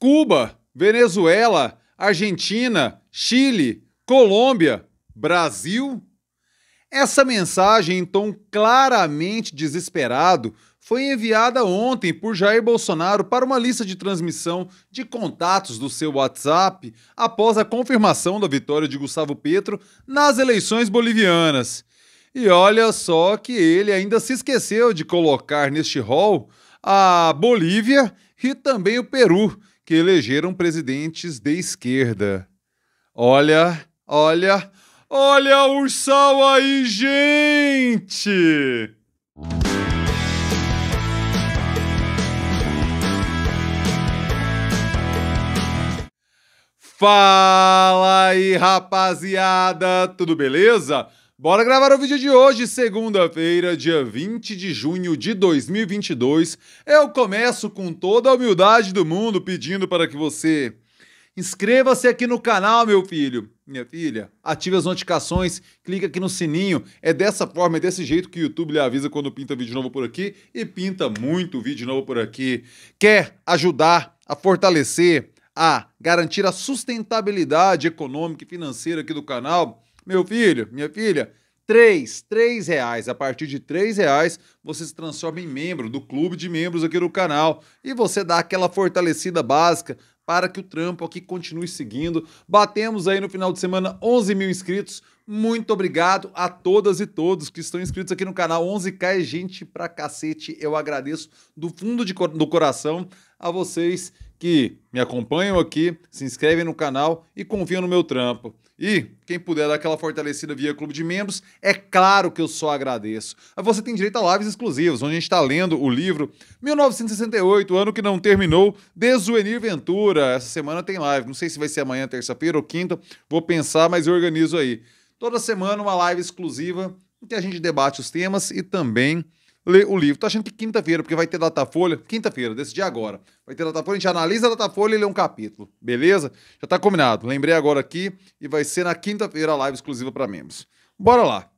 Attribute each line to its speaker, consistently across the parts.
Speaker 1: Cuba, Venezuela, Argentina, Chile, Colômbia, Brasil? Essa mensagem em tom claramente desesperado foi enviada ontem por Jair Bolsonaro para uma lista de transmissão de contatos do seu WhatsApp após a confirmação da vitória de Gustavo Petro nas eleições bolivianas. E olha só que ele ainda se esqueceu de colocar neste rol a Bolívia e também o Peru, que elegeram presidentes de esquerda. Olha, olha, olha o ursal aí, gente! Fala aí, rapaziada, tudo beleza? Bora gravar o vídeo de hoje, segunda-feira, dia 20 de junho de 2022. Eu começo com toda a humildade do mundo pedindo para que você inscreva-se aqui no canal, meu filho, minha filha. Ative as notificações, clica aqui no sininho. É dessa forma, é desse jeito que o YouTube lhe avisa quando pinta vídeo novo por aqui e pinta muito vídeo novo por aqui. Quer ajudar a fortalecer, a garantir a sustentabilidade econômica e financeira aqui do canal? Meu filho, minha filha, três, três reais. A partir de três reais, você se transforma em membro do clube de membros aqui do canal e você dá aquela fortalecida básica para que o trampo aqui continue seguindo. Batemos aí no final de semana 11 mil inscritos. Muito obrigado a todas e todos que estão inscritos aqui no canal. 11k é gente pra cacete. Eu agradeço do fundo de, do coração a vocês que me acompanham aqui, se inscrevem no canal e confiam no meu trampo. E quem puder dar aquela fortalecida via clube de membros, é claro que eu só agradeço. Você tem direito a lives exclusivas, onde a gente está lendo o livro 1968, ano que não terminou, de Zuenir Ventura. Essa semana tem live, não sei se vai ser amanhã, terça-feira ou quinta, vou pensar, mas eu organizo aí. Toda semana uma live exclusiva em que a gente debate os temas e também ler o livro. Tô achando que quinta-feira, porque vai ter Datafolha. Quinta-feira, desse dia agora. Vai ter Datafolha, a gente analisa a Datafolha e lê um capítulo. Beleza? Já tá combinado. Lembrei agora aqui e vai ser na quinta-feira a live exclusiva para membros. Bora lá.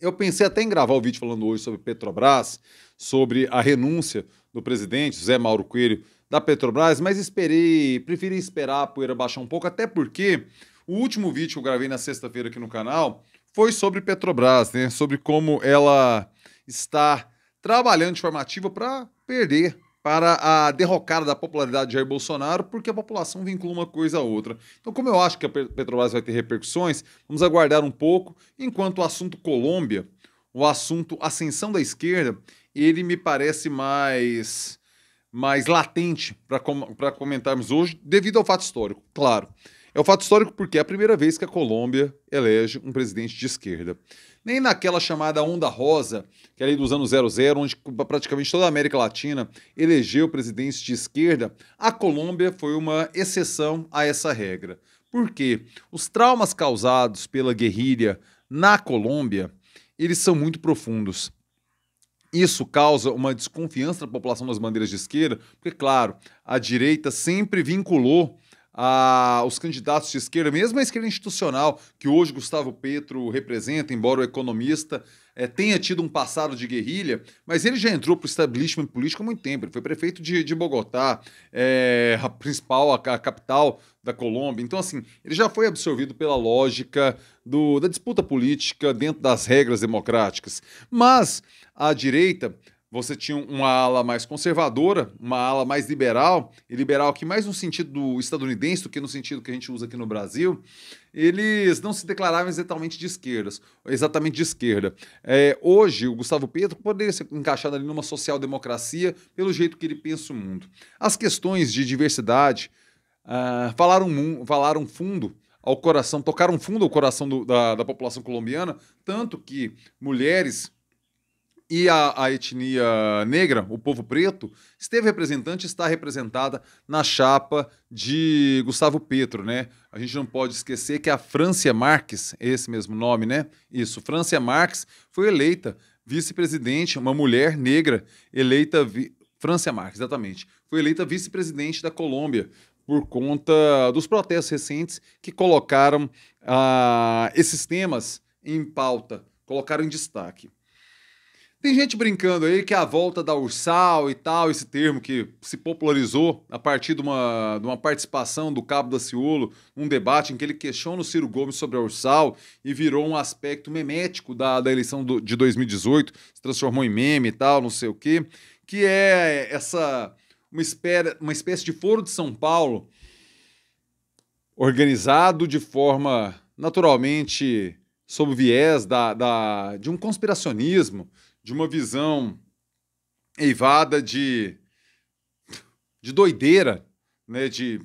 Speaker 1: Eu pensei até em gravar o vídeo falando hoje sobre Petrobras, sobre a renúncia do presidente, Zé Mauro Coelho, da Petrobras, mas esperei, preferi esperar a poeira baixar um pouco, até porque o último vídeo que eu gravei na sexta-feira aqui no canal foi sobre Petrobras, né? Sobre como ela está trabalhando de forma ativa para perder para a derrocada da popularidade de Jair Bolsonaro, porque a população vincula uma coisa a outra. Então, como eu acho que a Petrobras vai ter repercussões, vamos aguardar um pouco. Enquanto o assunto Colômbia, o assunto ascensão da esquerda, ele me parece mais mais latente para com, comentarmos hoje, devido ao fato histórico, claro. É um fato histórico porque é a primeira vez que a Colômbia elege um presidente de esquerda. Nem naquela chamada onda rosa, que é ali dos anos 00, onde praticamente toda a América Latina elegeu presidentes de esquerda, a Colômbia foi uma exceção a essa regra. Porque os traumas causados pela guerrilha na Colômbia, eles são muito profundos. Isso causa uma desconfiança da população das bandeiras de esquerda, porque, claro, a direita sempre vinculou a, os candidatos de esquerda, mesmo a esquerda institucional, que hoje Gustavo Petro representa, embora o economista é, tenha tido um passado de guerrilha, mas ele já entrou para o establishment político há muito tempo. Ele foi prefeito de, de Bogotá, é, a principal, a, a, capital da Colômbia. Então, assim, ele já foi absorvido pela lógica do, da disputa política dentro das regras democráticas. Mas a direita você tinha uma ala mais conservadora, uma ala mais liberal, e liberal aqui mais no sentido estadunidense do que no sentido que a gente usa aqui no Brasil, eles não se declaravam exatamente de esquerdas, exatamente de esquerda. É, hoje, o Gustavo Petro poderia ser encaixado ali numa social-democracia pelo jeito que ele pensa o mundo. As questões de diversidade uh, falaram, falaram fundo ao coração, tocaram fundo ao coração do, da, da população colombiana, tanto que mulheres e a, a, etnia negra, o povo preto, esteve representante está representada na chapa de Gustavo Petro, né? A gente não pode esquecer que a Francia Marques, esse mesmo nome, né? Isso, Francia Marques foi eleita vice-presidente, uma mulher negra eleita... Vi... Francia Marques, exatamente. Foi eleita vice-presidente da Colômbia por conta dos protestos recentes que colocaram ah, esses temas em pauta, colocaram em destaque. Tem gente brincando aí que é a volta da Ursal e tal, esse termo que se popularizou a partir de uma, de uma participação do Cabo da Ciolo num debate em que ele questiona o Ciro Gomes sobre a Ursal e virou um aspecto memético da, da eleição do, de 2018, se transformou em meme e tal, não sei o quê, que é essa uma, espera, uma espécie de foro de São Paulo organizado de forma naturalmente sob viés da, da, de um conspiracionismo de uma visão eivada de, de doideira, né, de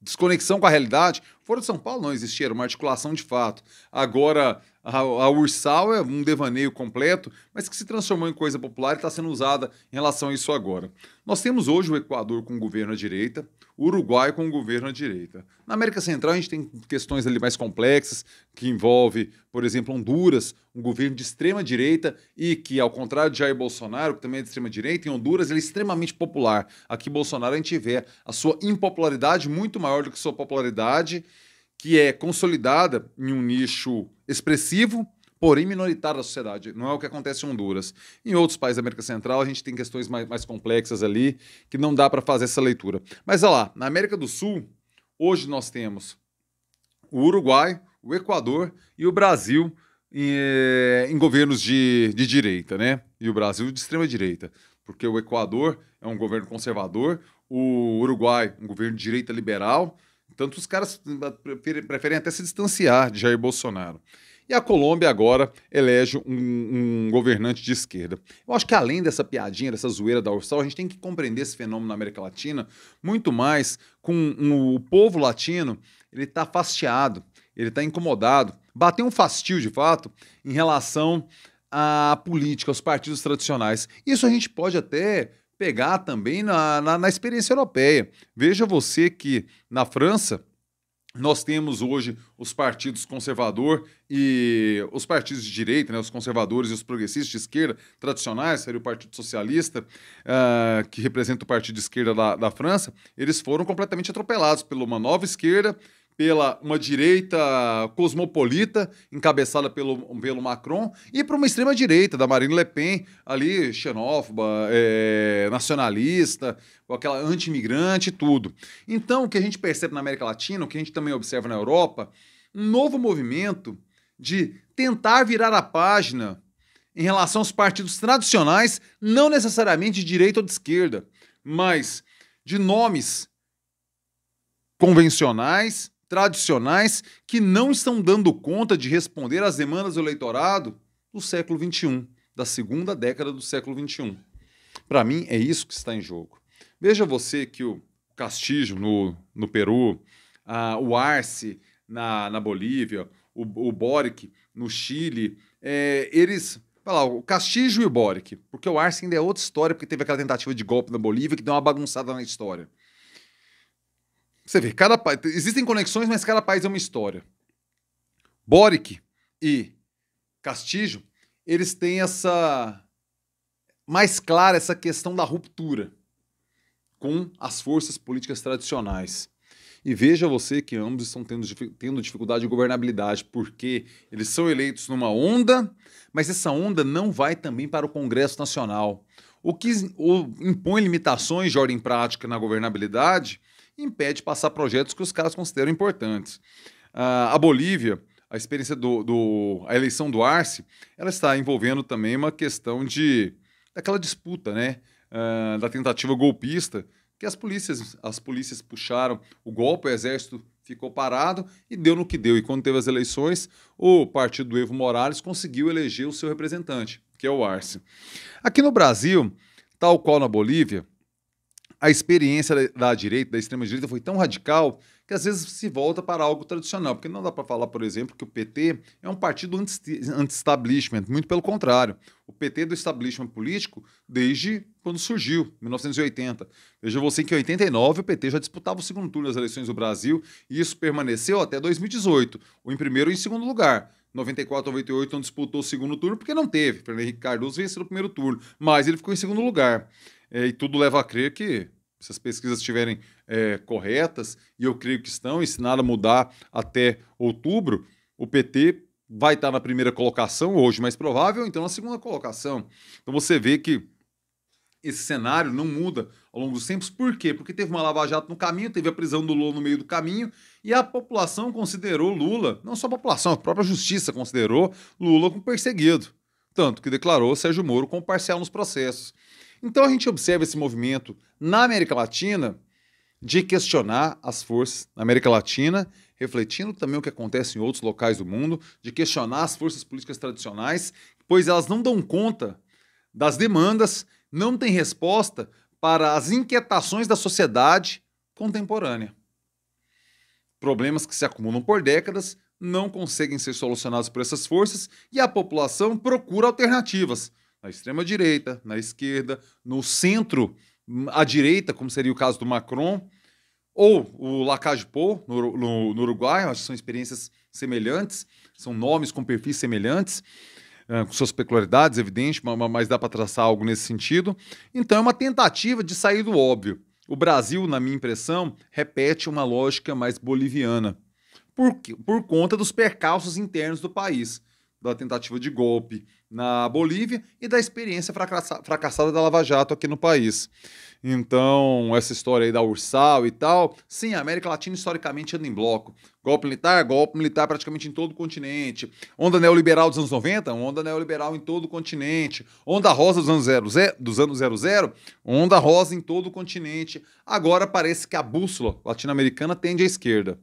Speaker 1: desconexão com a realidade, Fora de São Paulo não existia, era uma articulação de fato. Agora, a, a Ursal é um devaneio completo, mas que se transformou em coisa popular e está sendo usada em relação a isso agora. Nós temos hoje o Equador com o governo à direita, o Uruguai com o governo à direita. Na América Central, a gente tem questões ali mais complexas, que envolve, por exemplo, Honduras, um governo de extrema-direita e que, ao contrário de Jair Bolsonaro, que também é de extrema-direita, em Honduras ele é extremamente popular. Aqui, Bolsonaro, a gente vê a sua impopularidade muito maior do que sua popularidade que é consolidada em um nicho expressivo, porém minoritário da sociedade. Não é o que acontece em Honduras. Em outros países da América Central, a gente tem questões mais, mais complexas ali, que não dá para fazer essa leitura. Mas olha lá, na América do Sul, hoje nós temos o Uruguai, o Equador e o Brasil em, eh, em governos de, de direita, né? E o Brasil de extrema direita. Porque o Equador é um governo conservador, o Uruguai, um governo de direita liberal, tanto os caras hum, preferem até se distanciar de Jair Bolsonaro. E a Colômbia agora elege um, um, governante de esquerda. Eu acho que além dessa piadinha, dessa zoeira da Ursal, a gente tem que compreender esse fenômeno na América Latina muito mais com um, o povo latino, ele está fastiado, ele está incomodado, bateu um fastio de fato em relação à política, aos partidos tradicionais. Isso a gente pode até pegar também na, na, na experiência europeia. Veja você que na França nós temos hoje os partidos conservador e os partidos de direita, né, os conservadores e os progressistas de esquerda tradicionais, seria o Partido Socialista, uh, que representa o Partido de Esquerda da, da França, eles foram completamente atropelados pela uma nova esquerda pela uma direita cosmopolita, encabeçada pelo, pelo Macron, e para uma extrema direita, da Marine Le Pen, ali xenófoba, é, nacionalista, com aquela anti-imigrante e tudo. Então, o que a gente percebe na América Latina, o que a gente também observa na Europa, um novo movimento de tentar virar a página em relação aos partidos tradicionais, não necessariamente de direita ou de esquerda, mas de nomes convencionais tradicionais que não estão dando conta de responder às demandas do eleitorado do século XXI, da segunda década do século XXI. Para mim, é isso que está em jogo. Veja você que o Castillo no, no Peru, a, o Arce na, na Bolívia, o, o Boric no Chile, é, eles lá, o Castillo e o Boric. Porque o Arce ainda é outra história, porque teve aquela tentativa de golpe na Bolívia que deu uma bagunçada na história. Você vê, cada país. Existem conexões, mas cada país é uma história. Boric e Castillo, eles têm essa. mais clara essa questão da ruptura com as forças políticas tradicionais. E veja você que ambos estão tendo, tendo dificuldade de governabilidade, porque eles são eleitos numa onda, mas essa onda não vai também para o Congresso Nacional. O que impõe limitações, de ordem prática, na governabilidade impede passar projetos que os caras consideram importantes. a Bolívia, a experiência do, do, a eleição do Arce, ela está envolvendo também uma questão de daquela disputa, né, da tentativa golpista que as polícias as polícias puxaram o golpe, o exército ficou parado e deu no que deu. E quando teve as eleições, o partido do Evo Morales conseguiu eleger o seu representante, que é o Arce. Aqui no Brasil, tal qual na Bolívia, a experiência da direita, da extrema-direita, foi tão radical que às vezes se volta para algo tradicional. Porque não dá para falar, por exemplo, que o PT é um partido anti-establishment, muito pelo contrário. O PT é do establishment político desde quando surgiu, 1980. Veja você que em 89 o PT já disputava o segundo turno das eleições do Brasil e isso permaneceu até 2018, ou em primeiro ou em segundo lugar. 94 98 não disputou o segundo turno porque não teve. Fernando Henrique Cardoso venceu o primeiro turno, mas ele ficou em segundo lugar. É, e tudo leva a crer que, se as pesquisas estiverem é, corretas, e eu creio que estão, e se nada mudar até outubro, o PT vai estar na primeira colocação, hoje mais provável, então na segunda colocação. Então você vê que esse cenário não muda ao longo dos tempos. Por quê? Porque teve uma lava-jato no caminho, teve a prisão do Lula no meio do caminho, e a população considerou Lula, não só a população, a própria justiça considerou Lula como perseguido. Tanto que declarou Sérgio Moro como parcial nos processos. Então a gente observa esse movimento na América Latina de questionar as forças na América Latina, refletindo também o que acontece em outros locais do mundo, de questionar as forças políticas tradicionais, pois elas não dão conta das demandas, não têm resposta para as inquietações da sociedade contemporânea. Problemas que se acumulam por décadas não conseguem ser solucionados por essas forças e a população procura alternativas, na extrema-direita, na esquerda, no centro, hum, à direita, como seria o caso do Macron, ou o Lacajpo no, no, no Uruguai, acho que são experiências semelhantes, são nomes com perfis semelhantes, eh, com suas peculiaridades, evidente, mas dá para traçar algo nesse sentido. Então é uma tentativa de sair do óbvio. O Brasil, na minha impressão, repete uma lógica mais boliviana, por, por conta dos percalços internos do país, da tentativa de golpe, na Bolívia e da experiência fracassada da Lava Jato aqui no país. Então, essa história aí da Ursal e tal, sim, a América Latina historicamente anda em bloco. Golpe militar, golpe militar praticamente em todo o continente. Onda neoliberal dos anos 90, onda neoliberal em todo o continente. Onda rosa dos anos 00, dos anos 00 onda rosa em todo o continente. Agora parece que a bússola latino-americana tende à esquerda.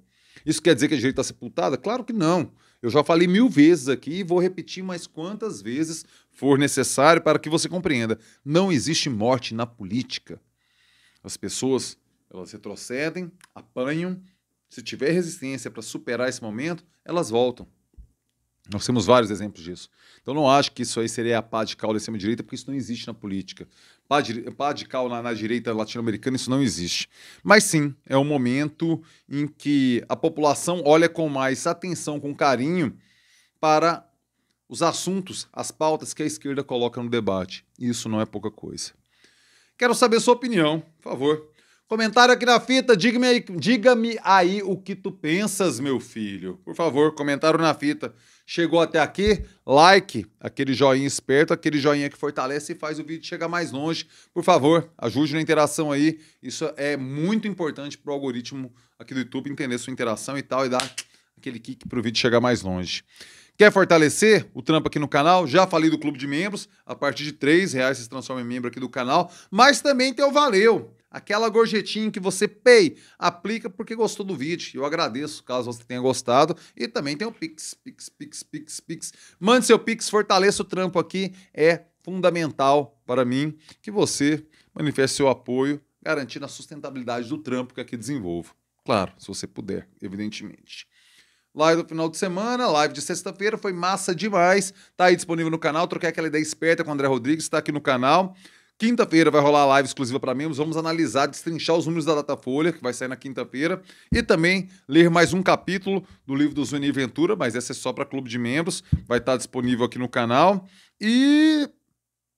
Speaker 1: Isso quer dizer que a direita está sepultada? Claro que não. Eu já falei mil vezes aqui e vou repetir mais quantas vezes for necessário para que você compreenda. Não existe morte na política. As pessoas elas retrocedem, apanham. Se tiver resistência para superar esse momento, elas voltam. Nós temos vários exemplos disso. Então, não acho que isso aí seria a pá de cal da extrema-direita, porque isso não existe na política. Pá de, pá de cal na, na direita latino-americana, isso não existe. Mas sim, é um momento em que a população olha com mais atenção, com carinho, para os assuntos, as pautas que a esquerda coloca no debate. Isso não é pouca coisa. Quero saber sua opinião, por favor. Comentário aqui na fita, diga-me aí, diga aí o que tu pensas, meu filho. Por favor, comentário na fita. Chegou até aqui, like, aquele joinha esperto, aquele joinha que fortalece e faz o vídeo chegar mais longe. Por favor, ajude na interação aí. Isso é muito importante para o algoritmo aqui do YouTube entender sua interação e tal, e dar aquele kick para o vídeo chegar mais longe. Quer fortalecer o trampo aqui no canal? Já falei do clube de membros. A partir de R$3,00 reais você se transforma em membro aqui do canal. Mas também tem o Valeu aquela gorjetinha que você pay, aplica porque gostou do vídeo. Eu agradeço caso você tenha gostado. E também tem o Pix, Pix, Pix, Pix, Pix. Mande seu Pix, fortaleça o trampo aqui. É fundamental para mim que você manifeste seu apoio, garantindo a sustentabilidade do trampo que aqui desenvolvo. Claro, se você puder, evidentemente. Live do final de semana, live de sexta-feira, foi massa demais. Tá aí disponível no canal. Troquei aquela ideia esperta com o André Rodrigues, está aqui no canal. Quinta-feira vai rolar a live exclusiva para membros. Vamos analisar, destrinchar os números da Datafolha, que vai sair na quinta-feira, e também ler mais um capítulo do livro do Zuni Ventura, mas essa é só para clube de membros. Vai estar tá disponível aqui no canal. E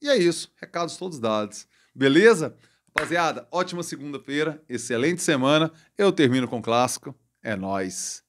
Speaker 1: e é isso. Recados todos dados. Beleza? Rapaziada, ótima segunda-feira, excelente semana. Eu termino com o clássico. É nós.